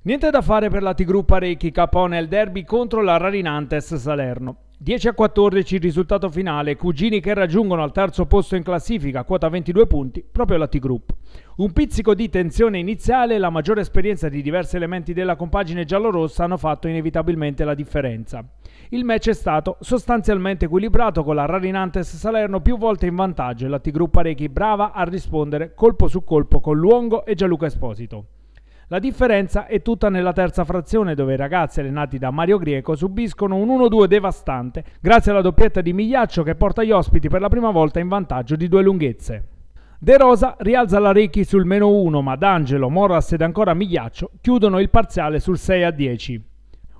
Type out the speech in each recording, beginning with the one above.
Niente da fare per la T-Gruppa Recchi Capone al derby contro la Rarinantes Salerno. 10 a 14 il risultato finale, cugini che raggiungono al terzo posto in classifica, quota 22 punti, proprio la T-Group. Un pizzico di tensione iniziale e la maggiore esperienza di diversi elementi della compagine giallorossa hanno fatto inevitabilmente la differenza. Il match è stato sostanzialmente equilibrato con la Rarinantes Salerno più volte in vantaggio e la T-Group Arechi brava a rispondere colpo su colpo con Luongo e Gianluca Esposito. La differenza è tutta nella terza frazione dove i ragazzi allenati da Mario Grieco subiscono un 1-2 devastante grazie alla doppietta di Migliaccio che porta gli ospiti per la prima volta in vantaggio di due lunghezze. De Rosa rialza la Ricchi sul meno 1 ma D'Angelo, Morras ed ancora Migliaccio chiudono il parziale sul 6-10.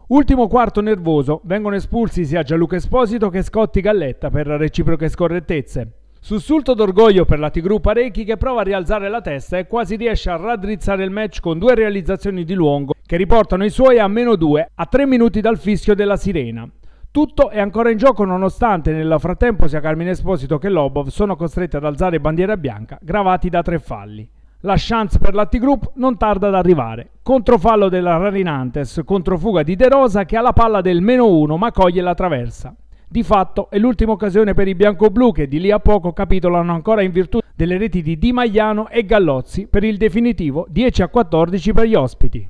Ultimo quarto nervoso, vengono espulsi sia Gianluca Esposito che Scotti Galletta per reciproche scorrettezze. Sussulto d'orgoglio per la Tigru Parecchi che prova a rialzare la testa e quasi riesce a raddrizzare il match con due realizzazioni di Luongo che riportano i suoi a meno 2 a 3 minuti dal fischio della sirena. Tutto è ancora in gioco nonostante nel frattempo sia Carmine Esposito che Lobov sono costretti ad alzare bandiera bianca gravati da tre falli. La chance per la t Group non tarda ad arrivare. Controfallo della Rarinantes, controfuga di De Rosa che ha la palla del meno 1 ma coglie la traversa. Di fatto è l'ultima occasione per i bianco-blu che di lì a poco capitolano ancora in virtù delle reti di Di Magliano e Gallozzi per il definitivo 10 a 14 per gli ospiti.